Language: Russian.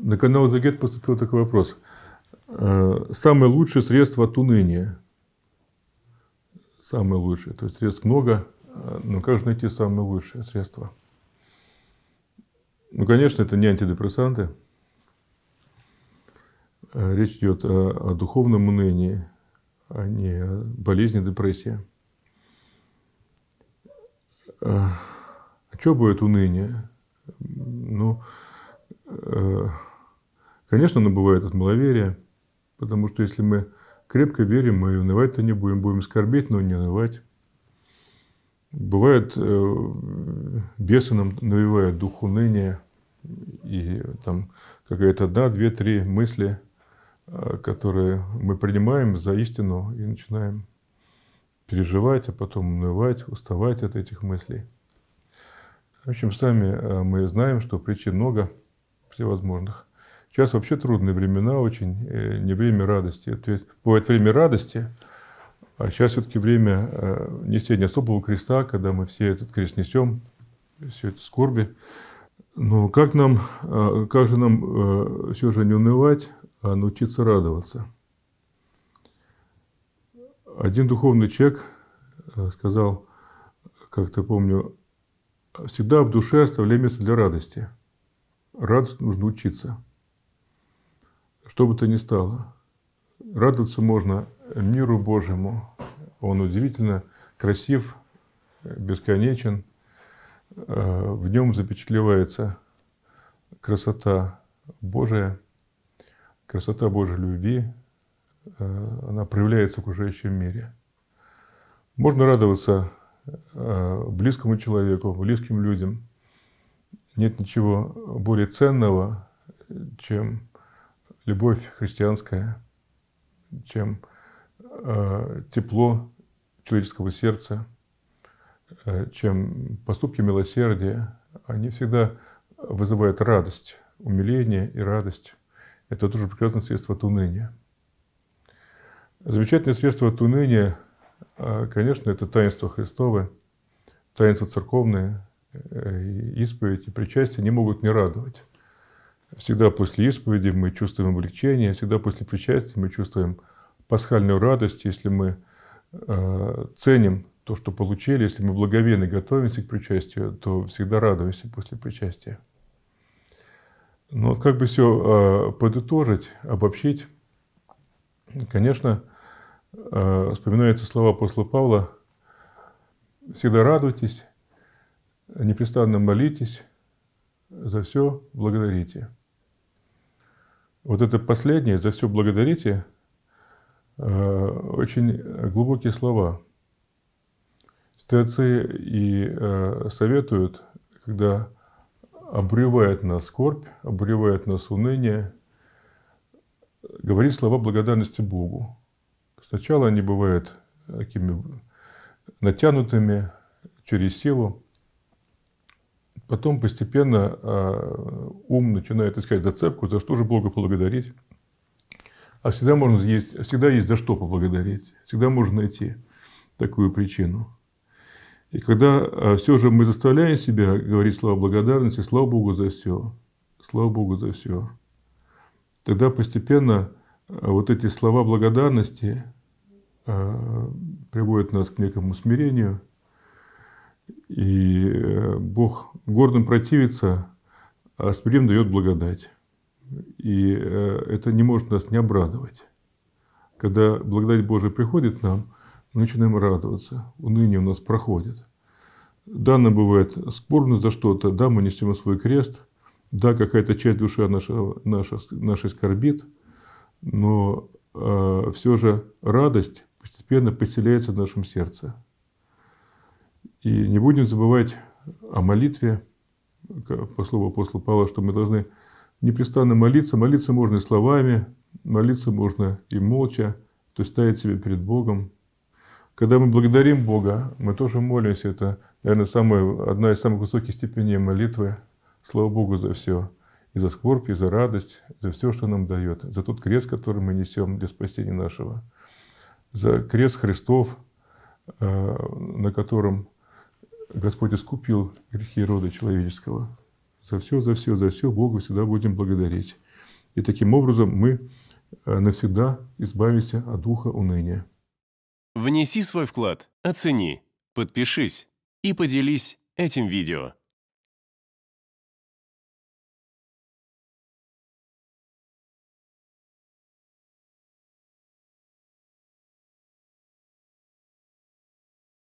на канал Загет поступил такой вопрос. Э, самое лучшее средство от уныния. Самое лучшее. То есть средств много, э, но как же найти самое лучшее средство? Ну, конечно, это не антидепрессанты. Э, речь идет о, о духовном унынии, а не о болезни депрессии. А что будет уныние? Ну, Э, конечно, оно бывает от маловерия, потому что если мы крепко верим, мы унывать-то не будем, будем скорбеть, но не унывать. Бывает, э, бесы нам навевают дух уныния, и там какая-то одна, две, три мысли, э, которые мы принимаем за истину и начинаем переживать, а потом унывать, уставать от этих мыслей. В общем, сами мы знаем, что причин много – всевозможных. Сейчас вообще трудные времена очень, э, не время радости. Это бывает время радости, а сейчас все-таки время э, несения особого креста, когда мы все этот крест несем, все это скорби. Но как, нам, э, как же нам все же не унывать, а научиться радоваться? Один духовный человек сказал, как-то помню, всегда в душе оставляй место для радости – радоваться нужно учиться. Что бы то ни стало. Радоваться можно миру Божьему. Он удивительно красив, бесконечен. Э, в нем запечатлевается красота Божия, красота Божьей любви. Э, она проявляется в окружающем мире. Можно радоваться э, близкому человеку, близким людям – нет ничего более ценного, чем любовь христианская, чем э, тепло человеческого сердца, э, чем поступки милосердия. Они всегда вызывают радость, умиление и радость. Это тоже прекрасное средство от уныния. Замечательное средство от уныния, э, конечно, это таинство Христово, таинство церковное, Э, исповедь и причастие не могут не радовать. Всегда после исповеди мы чувствуем облегчение, всегда после причастия мы чувствуем пасхальную радость, если мы э, ценим то, что получили, если мы благовенно готовимся к причастию, то всегда радуемся после причастия. Но ну, вот как бы все э, подытожить, обобщить, конечно, вспоминаются слова апостола Павла «Всегда радуйтесь, непрестанно молитесь, за все благодарите. Вот это последнее, за все благодарите, э, очень глубокие слова. Стрельцы и э, советуют, когда обревает нас скорбь, обревает нас уныние, говорить слова благодарности Богу. Сначала они бывают такими натянутыми через силу, Потом постепенно а, ум начинает искать зацепку, за что же Бога поблагодарить. А всегда можно есть, всегда есть за что поблагодарить. Всегда можно найти такую причину. И когда а, все же мы заставляем себя говорить слова благодарности, слава Богу за все, слава Богу за все, тогда постепенно а, вот эти слова благодарности приводят нас к некому смирению – и э, Бог гордым противится, а смирим дает благодать. И э, это не может нас не обрадовать. Когда благодать Божия приходит к нам, мы начинаем радоваться, уныние у нас проходит. Да, нам бывает спорно за что-то, да, мы несем свой крест, да, какая-то часть души наша, наша, нашей скорбит, но э, а, все же радость постепенно поселяется в нашем сердце. И не будем забывать о молитве, по слову апостола Павла, что мы должны непрестанно молиться. Молиться можно и словами, молиться можно и молча, то есть ставить себя перед Богом. Когда мы благодарим Бога, мы тоже молимся. Это, наверное, самая, одна из самых высоких степеней молитвы. Слава Богу за все. И за скорбь, и за радость, за все, что нам дает. За тот крест, который мы несем для спасения нашего. За крест Христов, э, на котором Господь искупил грехи рода человеческого. За все, за все, за все Бога всегда будем благодарить. И таким образом мы э, навсегда избавимся от духа уныния. Внеси свой вклад, оцени, подпишись и поделись этим видео.